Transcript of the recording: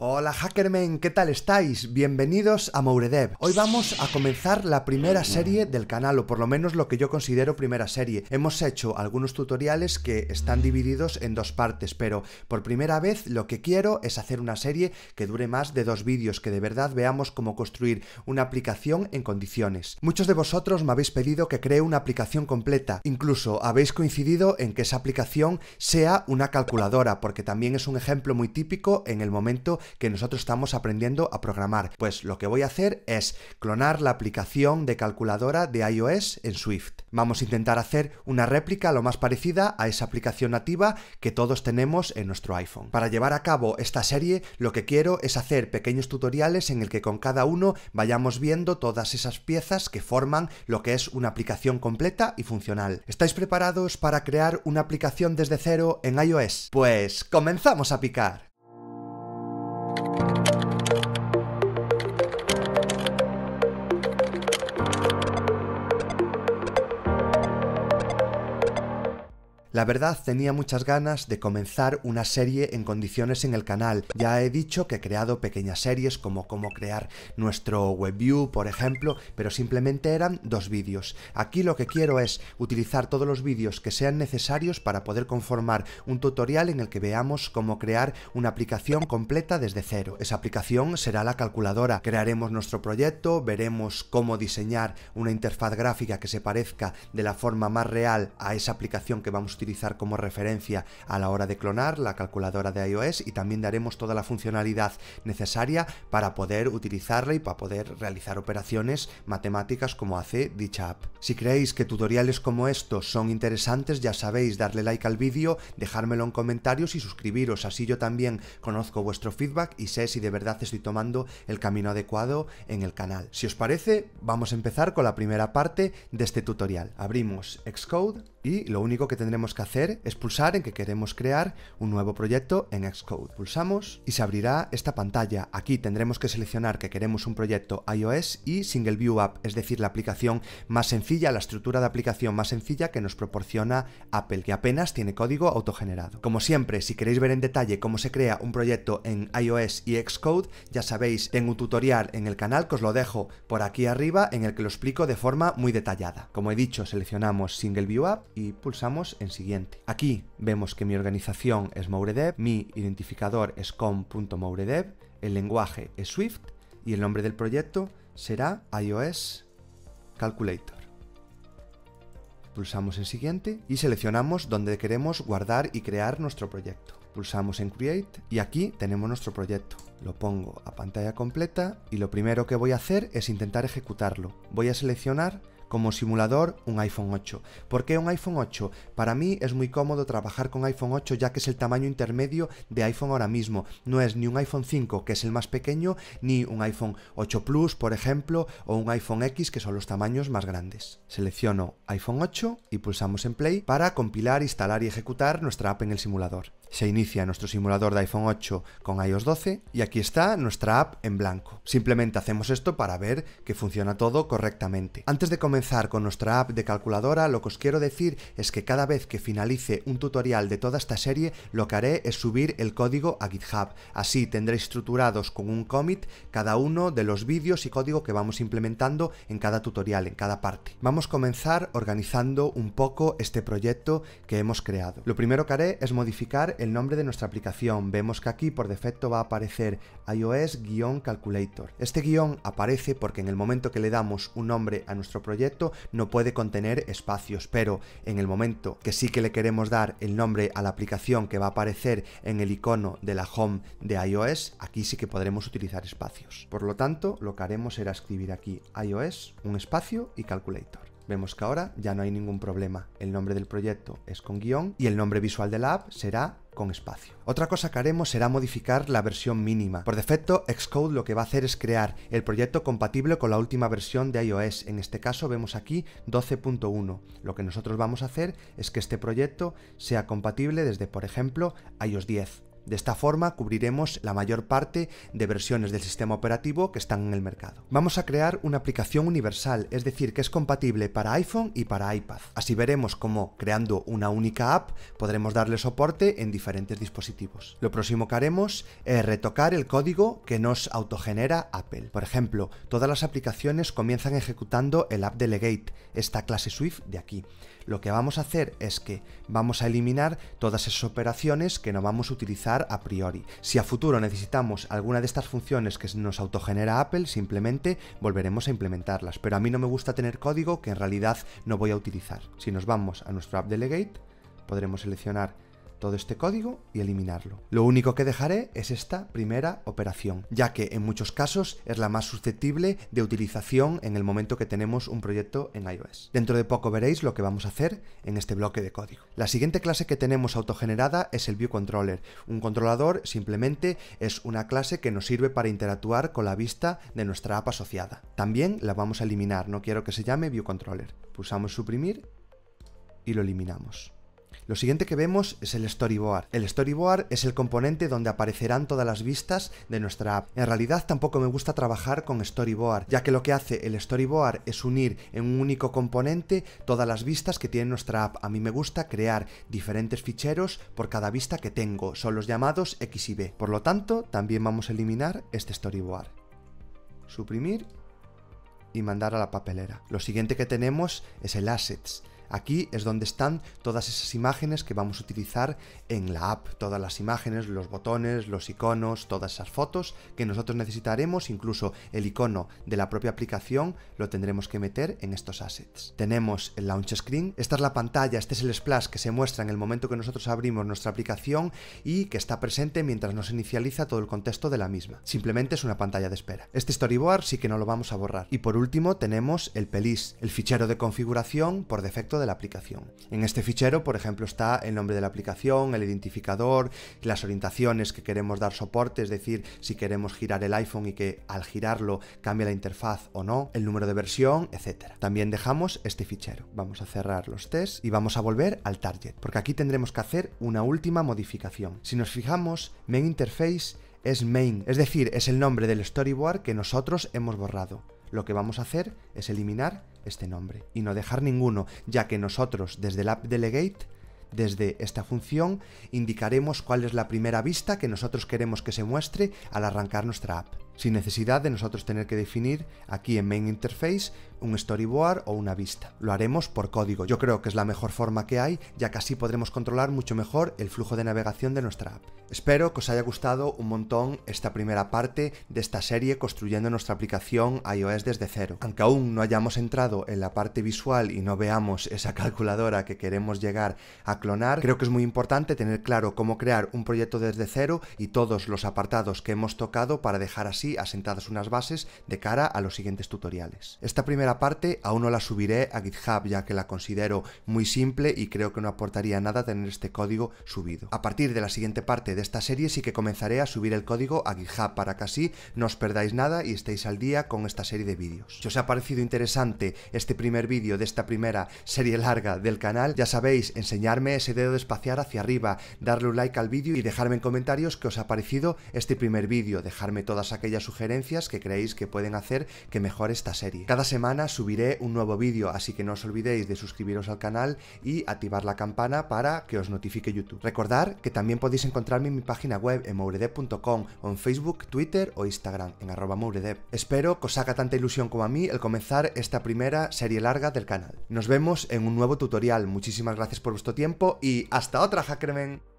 Hola Hackermen, ¿qué tal estáis? Bienvenidos a Mouredev. Hoy vamos a comenzar la primera serie del canal, o por lo menos lo que yo considero primera serie. Hemos hecho algunos tutoriales que están divididos en dos partes, pero por primera vez lo que quiero es hacer una serie que dure más de dos vídeos, que de verdad veamos cómo construir una aplicación en condiciones. Muchos de vosotros me habéis pedido que cree una aplicación completa, incluso habéis coincidido en que esa aplicación sea una calculadora, porque también es un ejemplo muy típico en el momento que nosotros estamos aprendiendo a programar. Pues lo que voy a hacer es clonar la aplicación de calculadora de iOS en Swift. Vamos a intentar hacer una réplica lo más parecida a esa aplicación nativa que todos tenemos en nuestro iPhone. Para llevar a cabo esta serie, lo que quiero es hacer pequeños tutoriales en el que con cada uno vayamos viendo todas esas piezas que forman lo que es una aplicación completa y funcional. ¿Estáis preparados para crear una aplicación desde cero en iOS? Pues comenzamos a picar. La verdad tenía muchas ganas de comenzar una serie en condiciones en el canal. Ya he dicho que he creado pequeñas series como cómo crear nuestro webview, por ejemplo, pero simplemente eran dos vídeos. Aquí lo que quiero es utilizar todos los vídeos que sean necesarios para poder conformar un tutorial en el que veamos cómo crear una aplicación completa desde cero. Esa aplicación será la calculadora. Crearemos nuestro proyecto, veremos cómo diseñar una interfaz gráfica que se parezca de la forma más real a esa aplicación que vamos utilizar como referencia a la hora de clonar la calculadora de iOS y también daremos toda la funcionalidad necesaria para poder utilizarla y para poder realizar operaciones matemáticas como hace dicha app. Si creéis que tutoriales como estos son interesantes, ya sabéis darle like al vídeo, dejármelo en comentarios y suscribiros, así yo también conozco vuestro feedback y sé si de verdad estoy tomando el camino adecuado en el canal. Si os parece, vamos a empezar con la primera parte de este tutorial. Abrimos Xcode y lo único que tendremos que hacer es pulsar en que queremos crear un nuevo proyecto en Xcode. Pulsamos y se abrirá esta pantalla. Aquí tendremos que seleccionar que queremos un proyecto iOS y Single View App, es decir, la aplicación más sencilla, la estructura de aplicación más sencilla que nos proporciona Apple, que apenas tiene código autogenerado. Como siempre, si queréis ver en detalle cómo se crea un proyecto en iOS y Xcode, ya sabéis, tengo un tutorial en el canal que os lo dejo por aquí arriba en el que lo explico de forma muy detallada. Como he dicho, seleccionamos Single View App y pulsamos en siguiente. Aquí vemos que mi organización es Mouredev, mi identificador es com.mouredev, el lenguaje es Swift y el nombre del proyecto será iOS Calculator. Pulsamos en siguiente y seleccionamos donde queremos guardar y crear nuestro proyecto. Pulsamos en Create y aquí tenemos nuestro proyecto. Lo pongo a pantalla completa y lo primero que voy a hacer es intentar ejecutarlo. Voy a seleccionar como simulador, un iPhone 8. ¿Por qué un iPhone 8? Para mí es muy cómodo trabajar con iPhone 8 ya que es el tamaño intermedio de iPhone ahora mismo. No es ni un iPhone 5, que es el más pequeño, ni un iPhone 8 Plus, por ejemplo, o un iPhone X, que son los tamaños más grandes. Selecciono iPhone 8 y pulsamos en Play para compilar, instalar y ejecutar nuestra app en el simulador. Se inicia nuestro simulador de iPhone 8 con iOS 12 y aquí está nuestra app en blanco. Simplemente hacemos esto para ver que funciona todo correctamente. Antes de comenzar con nuestra app de calculadora, lo que os quiero decir es que cada vez que finalice un tutorial de toda esta serie, lo que haré es subir el código a GitHub. Así tendréis estructurados con un commit cada uno de los vídeos y código que vamos implementando en cada tutorial, en cada parte. Vamos a comenzar organizando un poco este proyecto que hemos creado. Lo primero que haré es modificar el nombre de nuestra aplicación. Vemos que aquí por defecto va a aparecer iOS-calculator. Este guión aparece porque en el momento que le damos un nombre a nuestro proyecto no puede contener espacios, pero en el momento que sí que le queremos dar el nombre a la aplicación que va a aparecer en el icono de la home de iOS, aquí sí que podremos utilizar espacios. Por lo tanto, lo que haremos será escribir aquí iOS, un espacio y calculator. Vemos que ahora ya no hay ningún problema. El nombre del proyecto es con guión y el nombre visual de la app será espacio. Otra cosa que haremos será modificar la versión mínima. Por defecto, Xcode lo que va a hacer es crear el proyecto compatible con la última versión de iOS. En este caso vemos aquí 12.1. Lo que nosotros vamos a hacer es que este proyecto sea compatible desde, por ejemplo, iOS 10. De esta forma cubriremos la mayor parte de versiones del sistema operativo que están en el mercado. Vamos a crear una aplicación universal, es decir, que es compatible para iPhone y para iPad. Así veremos cómo creando una única app podremos darle soporte en diferentes dispositivos. Lo próximo que haremos es retocar el código que nos autogenera Apple. Por ejemplo, todas las aplicaciones comienzan ejecutando el app delegate, esta clase Swift de aquí. Lo que vamos a hacer es que vamos a eliminar todas esas operaciones que no vamos a utilizar a priori. Si a futuro necesitamos alguna de estas funciones que nos autogenera Apple, simplemente volveremos a implementarlas. Pero a mí no me gusta tener código que en realidad no voy a utilizar. Si nos vamos a nuestro App Delegate, podremos seleccionar todo este código y eliminarlo. Lo único que dejaré es esta primera operación, ya que en muchos casos es la más susceptible de utilización en el momento que tenemos un proyecto en iOS. Dentro de poco veréis lo que vamos a hacer en este bloque de código. La siguiente clase que tenemos autogenerada es el ViewController. Un controlador simplemente es una clase que nos sirve para interactuar con la vista de nuestra app asociada. También la vamos a eliminar, no quiero que se llame ViewController. Pulsamos suprimir y lo eliminamos. Lo siguiente que vemos es el storyboard. El storyboard es el componente donde aparecerán todas las vistas de nuestra app. En realidad tampoco me gusta trabajar con storyboard, ya que lo que hace el storyboard es unir en un único componente todas las vistas que tiene nuestra app. A mí me gusta crear diferentes ficheros por cada vista que tengo, son los llamados X y B. Por lo tanto, también vamos a eliminar este storyboard. Suprimir y mandar a la papelera. Lo siguiente que tenemos es el assets. Aquí es donde están todas esas imágenes que vamos a utilizar en la app, todas las imágenes, los botones, los iconos, todas esas fotos que nosotros necesitaremos, incluso el icono de la propia aplicación lo tendremos que meter en estos assets. Tenemos el launch screen, esta es la pantalla, este es el splash que se muestra en el momento que nosotros abrimos nuestra aplicación y que está presente mientras nos inicializa todo el contexto de la misma. Simplemente es una pantalla de espera. Este storyboard sí que no lo vamos a borrar. Y por último tenemos el pelis, el fichero de configuración por defecto de la aplicación. En este fichero, por ejemplo, está el nombre de la aplicación, el identificador, las orientaciones que queremos dar soporte, es decir, si queremos girar el iPhone y que al girarlo cambie la interfaz o no, el número de versión, etc. También dejamos este fichero. Vamos a cerrar los tests y vamos a volver al target, porque aquí tendremos que hacer una última modificación. Si nos fijamos, main interface es main, es decir, es el nombre del storyboard que nosotros hemos borrado lo que vamos a hacer es eliminar este nombre y no dejar ninguno, ya que nosotros desde el app delegate, desde esta función, indicaremos cuál es la primera vista que nosotros queremos que se muestre al arrancar nuestra app sin necesidad de nosotros tener que definir aquí en Main Interface un storyboard o una vista. Lo haremos por código, yo creo que es la mejor forma que hay, ya que así podremos controlar mucho mejor el flujo de navegación de nuestra app. Espero que os haya gustado un montón esta primera parte de esta serie construyendo nuestra aplicación iOS desde cero. Aunque aún no hayamos entrado en la parte visual y no veamos esa calculadora que queremos llegar a clonar, creo que es muy importante tener claro cómo crear un proyecto desde cero y todos los apartados que hemos tocado para dejar así asentadas unas bases de cara a los siguientes tutoriales. Esta primera parte aún no la subiré a GitHub ya que la considero muy simple y creo que no aportaría nada tener este código subido. A partir de la siguiente parte de esta serie sí que comenzaré a subir el código a GitHub para que así no os perdáis nada y estéis al día con esta serie de vídeos. Si os ha parecido interesante este primer vídeo de esta primera serie larga del canal, ya sabéis, enseñarme ese dedo de espaciar hacia arriba, darle un like al vídeo y dejarme en comentarios que os ha parecido este primer vídeo, dejarme todas aquellas sugerencias que creéis que pueden hacer que mejore esta serie. Cada semana subiré un nuevo vídeo, así que no os olvidéis de suscribiros al canal y activar la campana para que os notifique YouTube. Recordad que también podéis encontrarme en mi página web en mouredev.com o en Facebook, Twitter o Instagram en arroba Espero que os haga tanta ilusión como a mí el comenzar esta primera serie larga del canal. Nos vemos en un nuevo tutorial. Muchísimas gracias por vuestro tiempo y hasta otra, Hackerman.